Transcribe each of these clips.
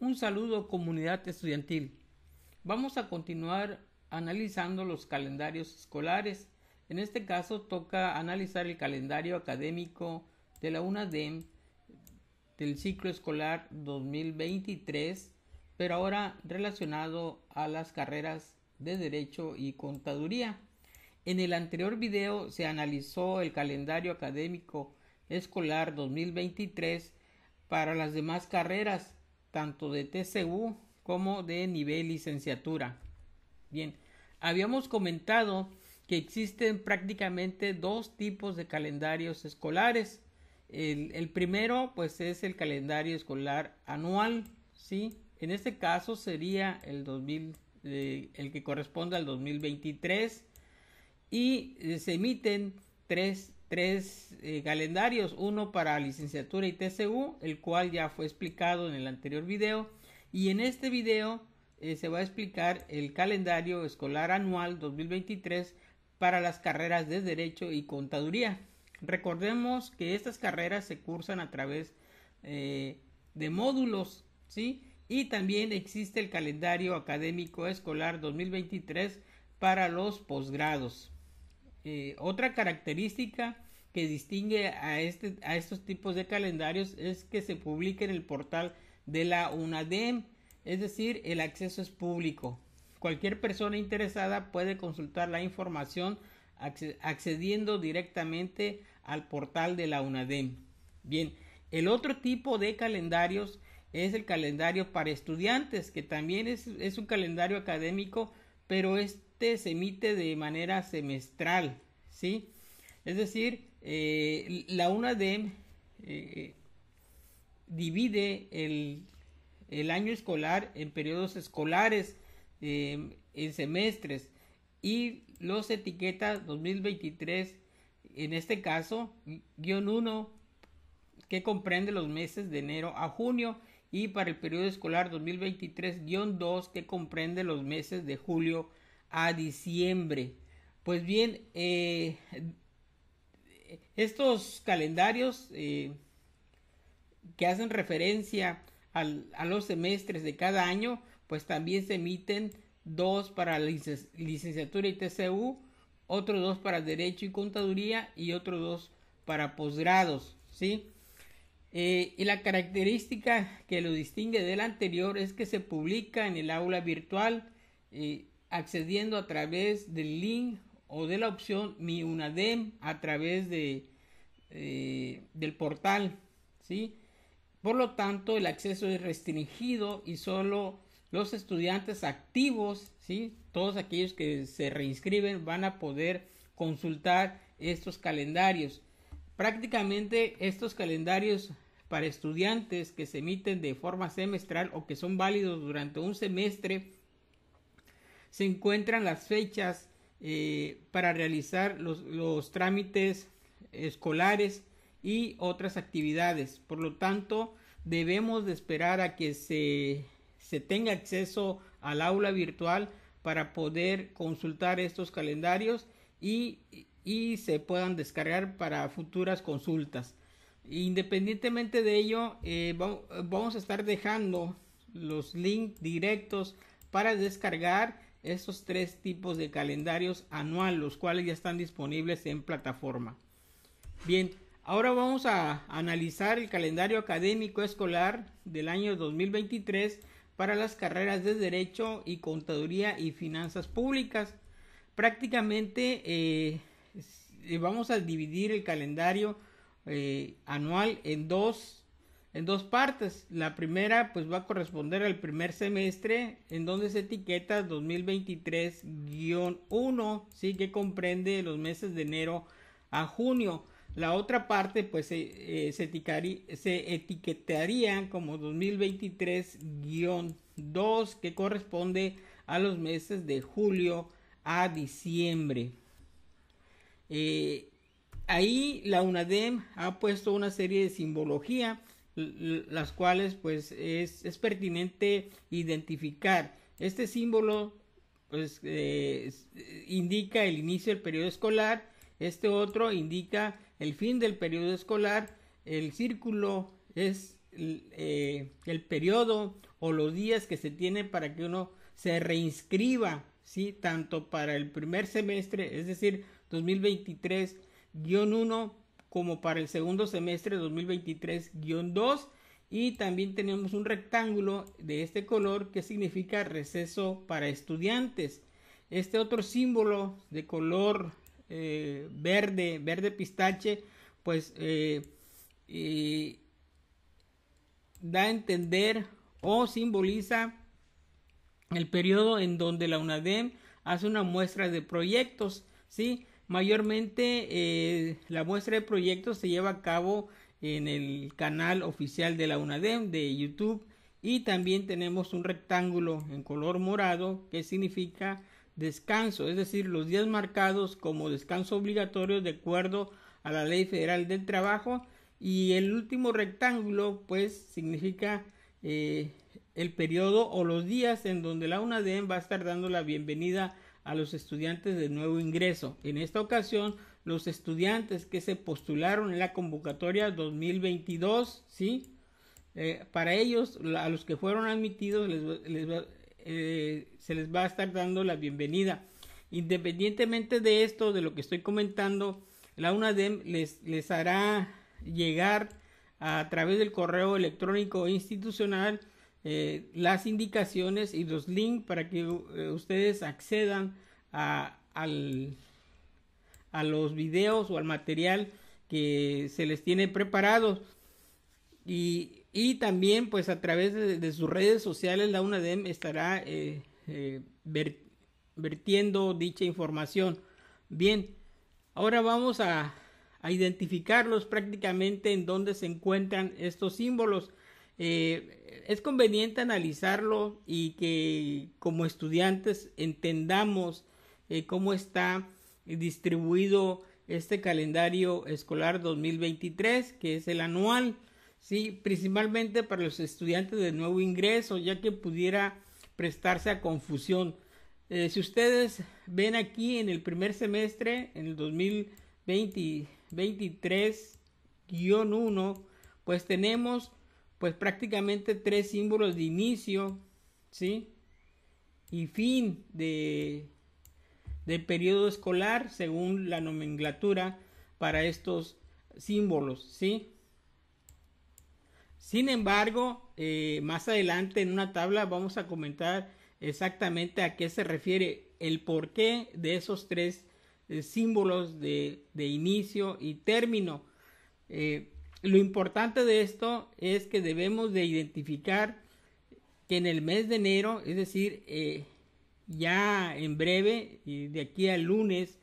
Un saludo comunidad estudiantil. Vamos a continuar analizando los calendarios escolares. En este caso toca analizar el calendario académico de la UNADEM del ciclo escolar 2023, pero ahora relacionado a las carreras de Derecho y Contaduría. En el anterior video se analizó el calendario académico escolar 2023 para las demás carreras tanto de TCU como de nivel licenciatura. Bien, habíamos comentado que existen prácticamente dos tipos de calendarios escolares. El, primero, pues, es el calendario escolar anual, ¿sí? En este caso sería el 2000, eh, el que corresponde al 2023 y eh, se emiten tres tres eh, calendarios, uno para licenciatura y TCU, el cual ya fue explicado en el anterior video, y en este video eh, se va a explicar el calendario escolar anual 2023 para las carreras de Derecho y Contaduría. Recordemos que estas carreras se cursan a través eh, de módulos, ¿sí? Y también existe el calendario académico escolar 2023 para los posgrados. Eh, otra característica que distingue a, este, a estos tipos de calendarios es que se publica en el portal de la UNADEM, es decir, el acceso es público. Cualquier persona interesada puede consultar la información accediendo directamente al portal de la UNADEM. Bien, el otro tipo de calendarios es el calendario para estudiantes, que también es, es un calendario académico, pero es se emite de manera semestral, ¿sí? Es decir, eh, la UNADEM eh, divide el, año escolar en periodos escolares, em, en semestres, y los etiquetas 2023, en este caso, guión 1, que comprende los meses de enero a junio, y para el periodo escolar 2023-2, guión que comprende los meses de julio a a diciembre. Pues bien, eh, estos calendarios eh, que hacen referencia a los semestres de cada año, pues también se emiten dos para licenciatura y TCU, otros dos para Derecho y Contaduría y otros dos para posgrados, ¿sí? Eh, y la característica que lo distingue del anterior es que se publica en el aula virtual, accediendo a través del link o de la opción Mi UNADEM a través de, eh, del portal. ¿sí? Por lo tanto, el acceso es restringido y solo los estudiantes activos, ¿sí? todos aquellos que se reinscriben, van a poder consultar estos calendarios. Prácticamente estos calendarios para estudiantes que se emiten de forma semestral o que son válidos durante un semestre se encuentran las fechas eh, para realizar los, trámites escolares y otras actividades. Por lo tanto, debemos de esperar a que se, tenga acceso al aula virtual para poder consultar estos calendarios y, se puedan descargar para futuras consultas. Independientemente de ello, eh, vamos a estar dejando los links directos para descargar esos tres tipos de calendarios anual, los cuales ya están disponibles en plataforma. Bien, ahora vamos a analizar el calendario académico escolar del año 2023 para las carreras de Derecho y Contaduría y Finanzas Públicas. Prácticamente eh, eh, vamos a dividir el calendario eh, anual en dos en dos partes. La primera pues va a corresponder al primer semestre en donde se etiqueta 2023-1, sí que comprende los meses de enero a junio. La otra parte pues se, eh, se, etiquetaría, como 2023-2 que corresponde a los meses de julio a diciembre. Eh, ahí la UNADEM ha puesto una serie de simbología las cuales pues es, pertinente identificar. Este símbolo pues eh, indica el inicio del periodo escolar, este otro indica el fin del periodo escolar, el círculo es eh, el periodo o los días que se tiene para que uno se reinscriba, ¿sí? Tanto para el primer semestre, es decir, 2023-1 como para el segundo semestre 2023-2 y también tenemos un rectángulo de este color que significa receso para estudiantes. Este otro símbolo de color eh, verde, verde pistache, pues eh, eh, da a entender o simboliza el periodo en donde la UNADEM hace una muestra de proyectos, ¿sí? Mayormente eh, la muestra de proyectos se lleva a cabo en el canal oficial de la UNADEM de YouTube y también tenemos un rectángulo en color morado que significa descanso, es decir, los días marcados como descanso obligatorio de acuerdo a la Ley Federal del Trabajo y el último rectángulo pues significa eh, el periodo o los días en donde la UNADEM va a estar dando la bienvenida a los estudiantes de nuevo ingreso. En esta ocasión, los estudiantes que se postularon en la convocatoria 2022, ¿sí? Eh, para ellos, a los que fueron admitidos, eh, se les va a estar dando la bienvenida. Independientemente de esto, de lo que estoy comentando, la UNADEM les, les hará llegar a través del correo electrónico institucional eh, las indicaciones y los links para que eh, ustedes accedan a, los videos o al material que se les tiene preparados. Y, también pues a través de, sus redes sociales la UNADEM estará eh, vertiendo dicha información. Bien, ahora vamos a, a identificarlos prácticamente en dónde se encuentran estos símbolos. Eh, es conveniente analizarlo y que como estudiantes entendamos eh, cómo está distribuido este calendario escolar 2023, que es el anual, ¿sí? principalmente para los estudiantes de nuevo ingreso, ya que pudiera prestarse a confusión. Eh, si ustedes ven aquí en el primer semestre, en el 2023-1, pues tenemos pues prácticamente tres símbolos de inicio, ¿sí? Y fin de, de periodo escolar según la nomenclatura para estos símbolos, ¿sí? Sin embargo, eh, más adelante en una tabla vamos a comentar exactamente a qué se refiere el porqué de esos tres eh, símbolos de, inicio y término. Eh, lo importante de esto es que debemos de identificar que en el mes de enero, es decir, eh, ya en breve, y de aquí al lunes,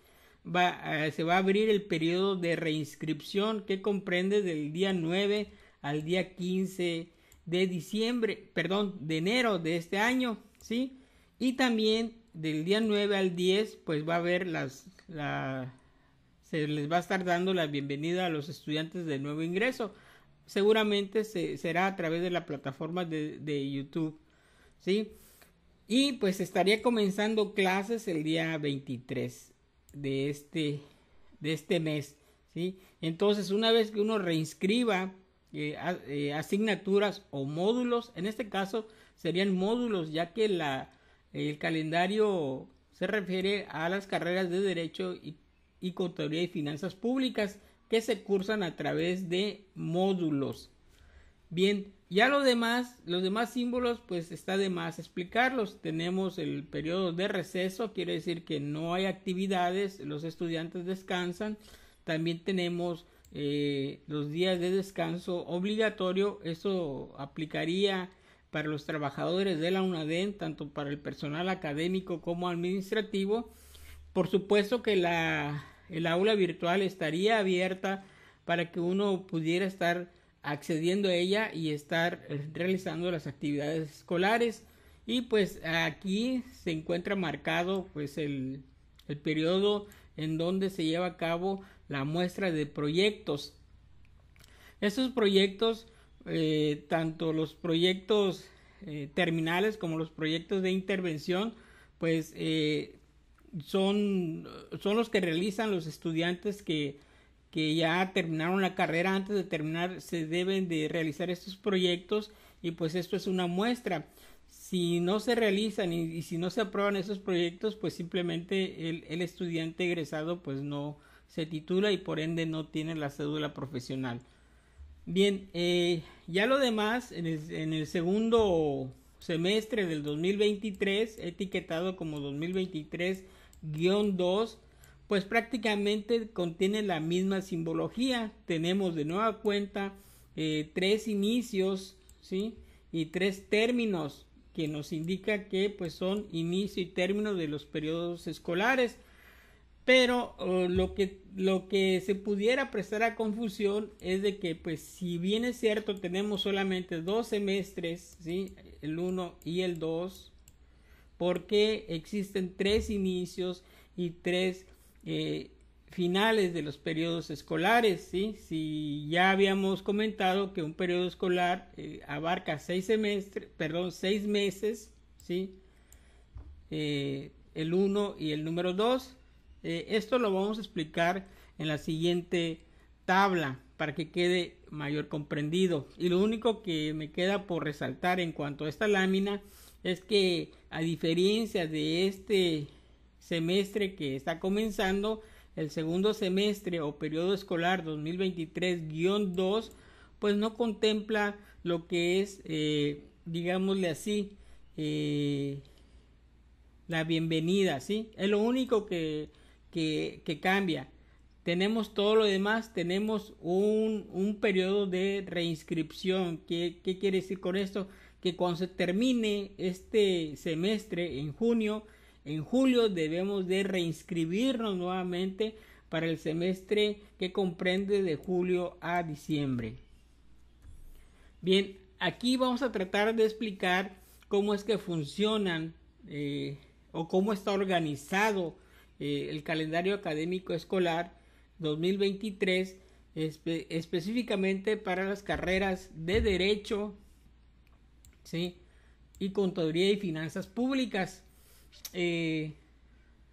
eh, se va a abrir el periodo de reinscripción que comprende del día 9 al día 15 de diciembre, perdón, de enero de este año, ¿sí? Y también del día 9 al 10, pues va a haber las, les va a estar dando la bienvenida a los estudiantes de nuevo ingreso. Seguramente se, será a través de la plataforma de, YouTube, ¿sí? Y pues estaría comenzando clases el día 23 de este, de este mes, ¿sí? Entonces, una vez que uno reinscriba eh, eh, asignaturas o módulos, en este caso serían módulos, ya que la, el calendario se refiere a las carreras de Derecho y y Contaduría y Finanzas Públicas que se cursan a través de módulos. Bien, ya lo demás, los demás símbolos, pues está de más explicarlos. Tenemos el periodo de receso, quiere decir que no hay actividades, los estudiantes descansan. También tenemos eh, los días de descanso obligatorio, eso aplicaría para los trabajadores de la UNADEN, tanto para el personal académico como administrativo por supuesto que la, el aula virtual estaría abierta para que uno pudiera estar accediendo a ella y estar eh, realizando las actividades escolares. Y pues aquí se encuentra marcado pues el, periodo en donde se lleva a cabo la muestra de proyectos. Estos proyectos, eh, tanto los proyectos eh, terminales como los proyectos de intervención, pues son, son los que realizan los estudiantes que, que ya terminaron la carrera antes de terminar se deben de realizar estos proyectos y pues esto es una muestra si no se realizan y, si no se aprueban esos proyectos pues simplemente el, estudiante egresado pues no se titula y por ende no tiene la cédula profesional bien eh, ya lo demás en el, en el segundo semestre del 2023 etiquetado como 2023 2 pues prácticamente contiene la misma simbología. Tenemos de nueva cuenta eh, tres inicios, ¿sí? Y tres términos que nos indica que pues son inicio y término de los periodos escolares. Pero oh, lo, que, lo que se pudiera prestar a confusión es de que pues si bien es cierto tenemos solamente dos semestres, ¿sí? El 1 y el 2, porque existen tres inicios y tres eh, finales de los periodos escolares. Si ya habíamos comentado que un periodo escolar eh, abarca seis semestres, perdón, seis meses, ¿sí? Eh, el 1 y el número 2. esto lo vamos a explicar en la siguiente tabla para que quede mayor comprendido. Y lo único que me queda por resaltar en cuanto a esta lámina es que a diferencia de este semestre que está comenzando, el segundo semestre o periodo escolar 2023-2, pues no contempla lo que es, eh, digámosle así, eh, la bienvenida, ¿sí? Es lo único que, que cambia tenemos todo lo demás, tenemos un, periodo de reinscripción. ¿Qué, quiere decir con esto? Que cuando se termine este semestre en junio, en julio debemos de reinscribirnos nuevamente para el semestre que comprende de julio a diciembre. Bien, aquí vamos a tratar de explicar cómo es que funcionan eh, o cómo está organizado eh, el calendario académico escolar 2023 específicamente para las carreras de derecho ¿sí? y contaduría y finanzas públicas. Eh,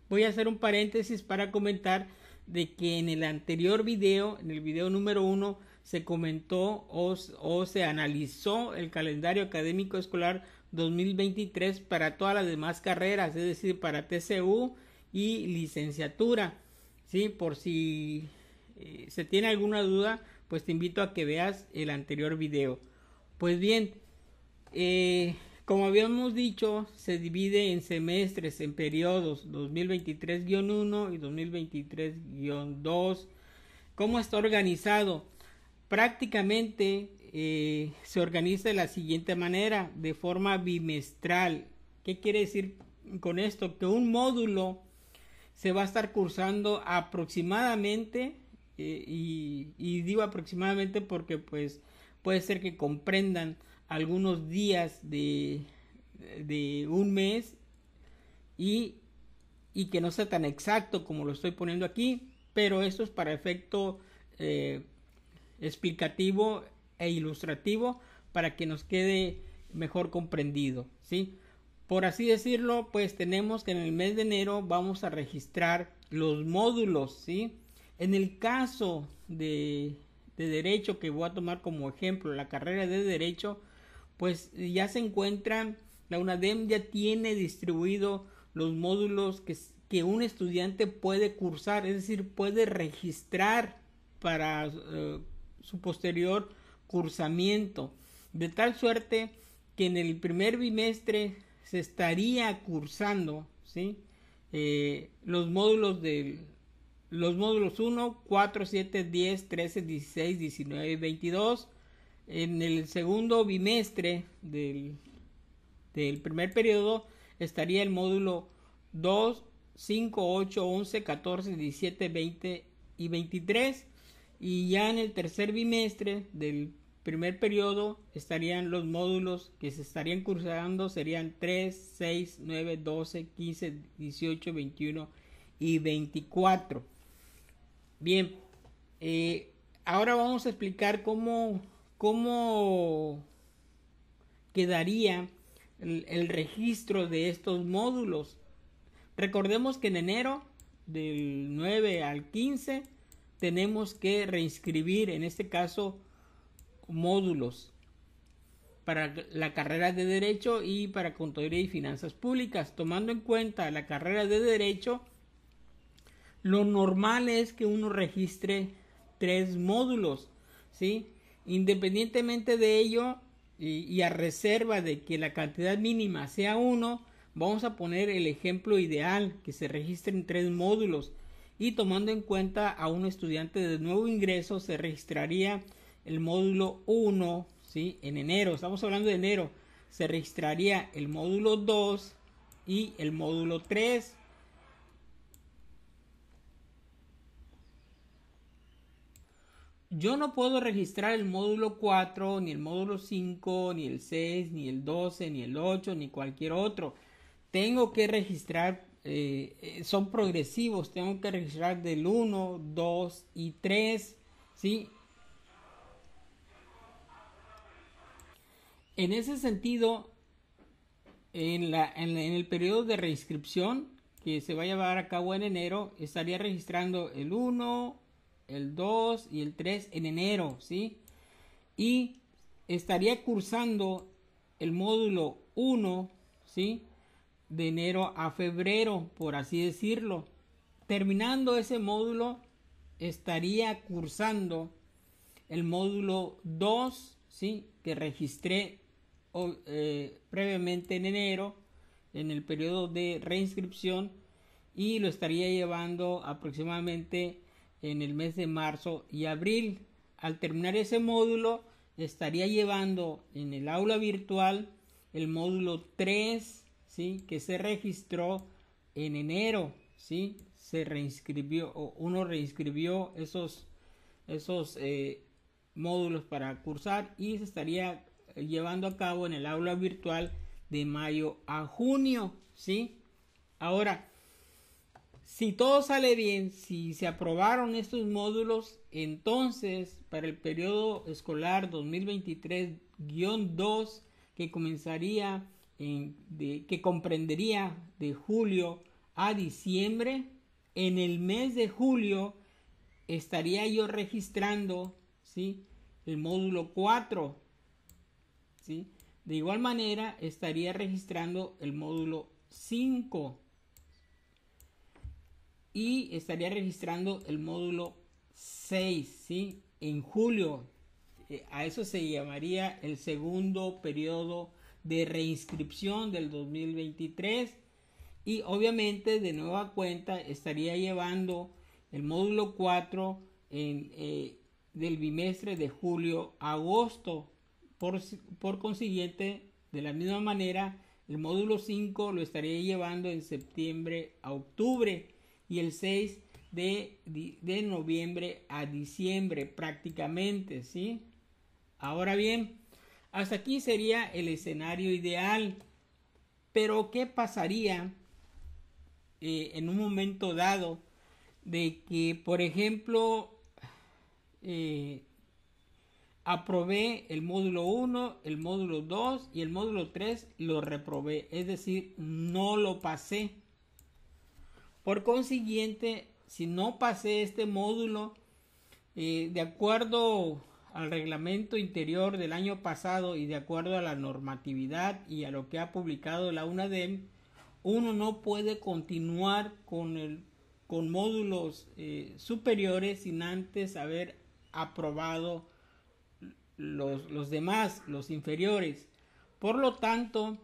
voy a hacer un paréntesis para comentar de que en el anterior video, en el video número uno, se comentó o, o se analizó el calendario académico escolar 2023 para todas las demás carreras, es decir, para TCU y licenciatura. ¿sí? Por si eh, se tiene alguna duda, pues te invito a que veas el anterior video. Pues bien, eh, como habíamos dicho, se divide en semestres, en periodos 2023-1 y 2023-2. ¿Cómo está organizado? Prácticamente eh, se organiza de la siguiente manera, de forma bimestral. ¿Qué quiere decir con esto? Que un módulo se va a estar cursando aproximadamente, eh, y, digo aproximadamente porque pues puede ser que comprendan algunos días de, un mes y, y que no sea tan exacto como lo estoy poniendo aquí, pero esto es para efecto eh, explicativo e ilustrativo para que nos quede mejor comprendido, ¿sí? por así decirlo, pues tenemos que en el mes de enero vamos a registrar los módulos, ¿sí? En el caso de, derecho que voy a tomar como ejemplo, la carrera de derecho, pues ya se encuentran, la UNADEM ya tiene distribuido los módulos que, que un estudiante puede cursar, es decir, puede registrar para eh, su posterior cursamiento, de tal suerte que en el primer bimestre estaría cursando ¿sí? Eh, los módulos del los módulos 1, 4, 7, 10, 13, 16, 19 y 22 en el segundo bimestre del, del primer periodo estaría el módulo 2, 5, 8, 11, 14, 17, 20 y 23 y ya en el tercer bimestre del primer periodo estarían los módulos que se estarían cursando serían 3, 6, 9, 12, 15, 18, 21 y 24. Bien, eh, ahora vamos a explicar cómo, cómo quedaría el registro de estos módulos. Recordemos que en enero del 9 al 15 tenemos que reinscribir, en este caso, módulos para la carrera de Derecho y para Contaduría y Finanzas Públicas. Tomando en cuenta la carrera de Derecho, lo normal es que uno registre tres módulos, ¿sí? Independientemente de ello y, y a reserva de que la cantidad mínima sea uno, vamos a poner el ejemplo ideal, que se registren tres módulos y tomando en cuenta a un estudiante de nuevo ingreso se registraría el módulo 1, ¿sí? En enero, estamos hablando de enero, se registraría el módulo 2 y el módulo 3. Yo no puedo registrar el módulo 4, ni el módulo 5, ni el 6, ni el 12, ni el 8, ni cualquier otro. Tengo que registrar, eh, eh, son progresivos, tengo que registrar del 1, 2 y 3, ¿sí? En ese sentido, en, el periodo de reinscripción que se va a llevar a cabo en enero, estaría registrando el 1, el 2 y el 3 en enero, ¿sí? Y estaría cursando el módulo 1, ¿sí? De enero a febrero, por así decirlo. Terminando ese módulo, estaría cursando el módulo 2, ¿sí? Que registré eh, previamente en enero en el periodo de reinscripción y lo estaría llevando aproximadamente en el mes de marzo y abril. Al terminar ese módulo estaría llevando en el aula virtual el módulo 3, ¿sí? que se registró en enero, ¿sí? se reinscribió o uno reinscribió esos, esos eh, módulos para cursar y se estaría eh, llevando a cabo en el aula virtual de mayo a junio, ¿sí? Ahora, si todo sale bien, si se aprobaron estos módulos, entonces para el periodo escolar 2023-2 que comenzaría en, que comprendería de julio a diciembre, en el mes de julio estaría yo registrando, ¿sí? El módulo 4 de igual manera estaría registrando el módulo 5 y estaría registrando el módulo 6, ¿sí? En julio, eh, a eso se llamaría el segundo periodo de reinscripción del 2023 y obviamente de nueva cuenta estaría llevando el módulo 4 eh, del bimestre de julio a agosto por, consiguiente, de la misma manera, el módulo 5 lo estaría llevando en septiembre a octubre y el 6 de, noviembre a diciembre prácticamente, ¿sí? Ahora bien, hasta aquí sería el escenario ideal, pero ¿qué pasaría eh, en un momento dado de que, por ejemplo, eh, aprobé el módulo 1, el módulo 2 y el módulo 3 lo reprobé, es decir, no lo pasé. Por consiguiente, si no pasé este módulo, eh, de acuerdo al reglamento interior del año pasado y de acuerdo a la normatividad y a lo que ha publicado la UNADEM, uno no puede continuar con, con módulos eh, superiores sin antes haber aprobado los, los demás, los inferiores. Por lo tanto,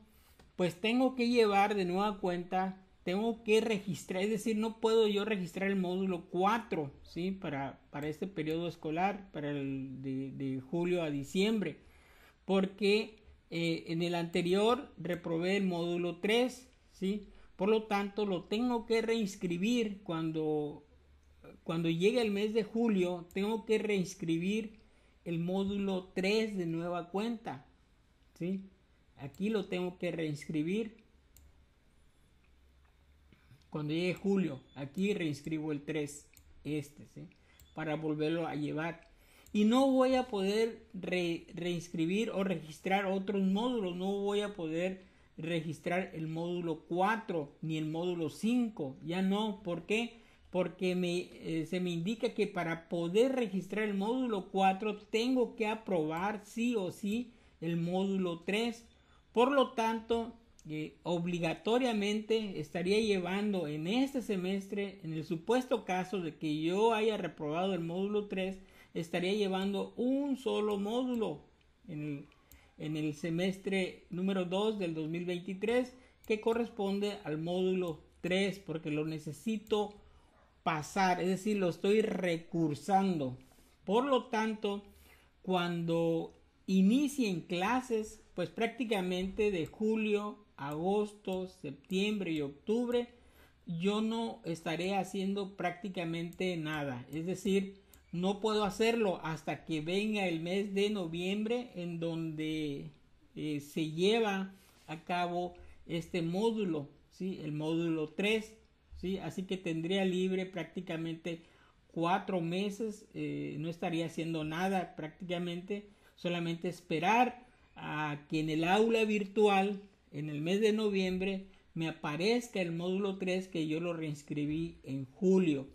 pues tengo que llevar de nueva cuenta, tengo que registrar, es decir, no puedo yo registrar el módulo 4, ¿sí? Para, para este periodo escolar, para el de, julio a diciembre, porque eh, en el anterior reprobé el módulo 3, ¿sí? Por lo tanto, lo tengo que reinscribir cuando, cuando llegue el mes de julio, tengo que reinscribir el módulo 3 de nueva cuenta. ¿sí? Aquí lo tengo que reinscribir. Cuando llegue julio, aquí reinscribo el 3, este, ¿sí? para volverlo a llevar. Y no voy a poder reinscribir o registrar otros módulos. No voy a poder registrar el módulo 4 ni el módulo 5. Ya no. ¿Por qué? porque me, eh, se me indica que para poder registrar el módulo 4 tengo que aprobar sí o sí el módulo 3. Por lo tanto, eh, obligatoriamente estaría llevando en este semestre, en el supuesto caso de que yo haya reprobado el módulo 3, estaría llevando un solo módulo en en el semestre número 2 del 2023 que corresponde al módulo 3 porque lo necesito pasar, es decir, lo estoy recursando. Por lo tanto, cuando inicien clases, pues prácticamente de julio, agosto, septiembre y octubre, yo no estaré haciendo prácticamente nada. Es decir, no puedo hacerlo hasta que venga el mes de noviembre en donde eh, se lleva a cabo este módulo, ¿sí? el módulo 3. ¿sí? Así que tendría libre prácticamente cuatro meses, eh, no estaría haciendo nada prácticamente, solamente esperar a que en el aula virtual, en el mes de noviembre, me aparezca el módulo 3 que yo lo reinscribí en julio.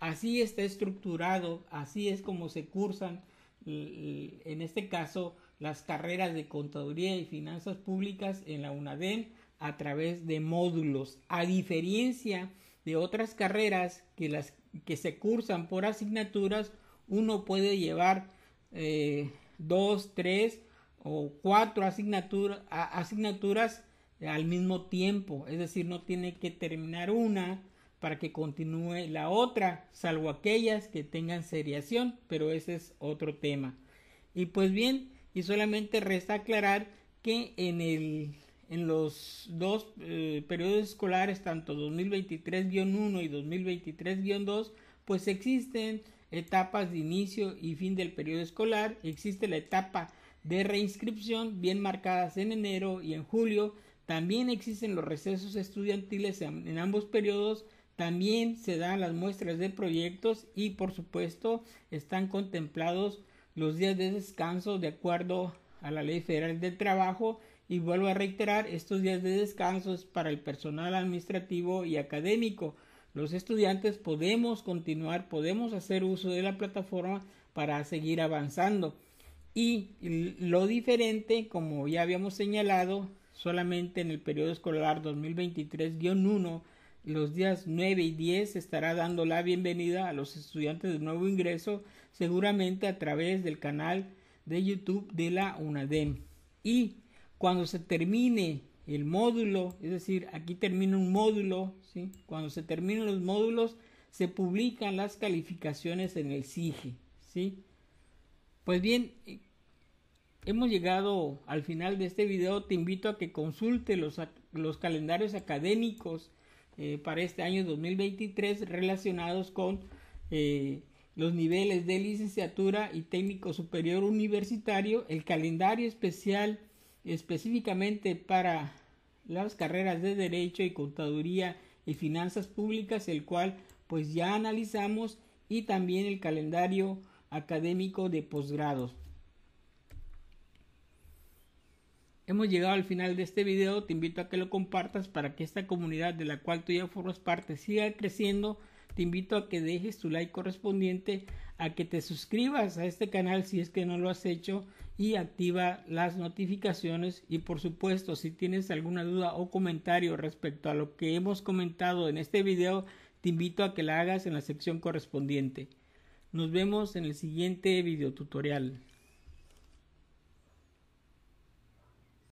Así está estructurado, así es como se cursan, en este caso, las carreras de contaduría y finanzas públicas en la UNADEM a través de módulos. A diferencia de otras carreras que las que se cursan por asignaturas, uno puede llevar eh, dos, tres o cuatro asignaturas al mismo tiempo. Es decir, no tiene que terminar una para que continúe la otra, salvo aquellas que tengan seriación, pero ese es otro tema. Y pues bien, y solamente resta aclarar que en el en los dos eh, periodos escolares, tanto 2023-1 y 2023-2, pues existen etapas de inicio y fin del periodo escolar, existe la etapa de reinscripción bien marcadas en enero y en julio, también existen los recesos estudiantiles en, ambos periodos, también se dan las muestras de proyectos y por supuesto están contemplados los días de descanso de acuerdo a la Ley Federal de Trabajo y vuelvo a reiterar, estos días de descanso es para el personal administrativo y académico. Los estudiantes podemos continuar, podemos hacer uso de la plataforma para seguir avanzando. Y lo diferente, como ya habíamos señalado, solamente en el periodo escolar 2023-1, los días 9 y 10 estará dando la bienvenida a los estudiantes de nuevo ingreso, seguramente a través del canal de YouTube de la UNADEM. Y cuando se termine el módulo, es decir, aquí termina un módulo, ¿sí? cuando se terminan los módulos, se publican las calificaciones en el SIGE. ¿sí? Pues bien, eh, hemos llegado al final de este video. Te invito a que consulte los, calendarios académicos eh, para este año 2023 relacionados con eh, los niveles de licenciatura y técnico superior universitario, el calendario especial específicamente para las carreras de Derecho y Contaduría y Finanzas Públicas, el cual pues ya analizamos y también el calendario académico de posgrados. Hemos llegado al final de este video, te invito a que lo compartas para que esta comunidad de la cual tú ya formas parte siga creciendo. Te invito a que dejes tu like correspondiente a que te suscribas a este canal si es que no lo has hecho y activa las notificaciones y por supuesto si tienes alguna duda o comentario respecto a lo que hemos comentado en este video te invito a que la hagas en la sección correspondiente. Nos vemos en el siguiente video tutorial.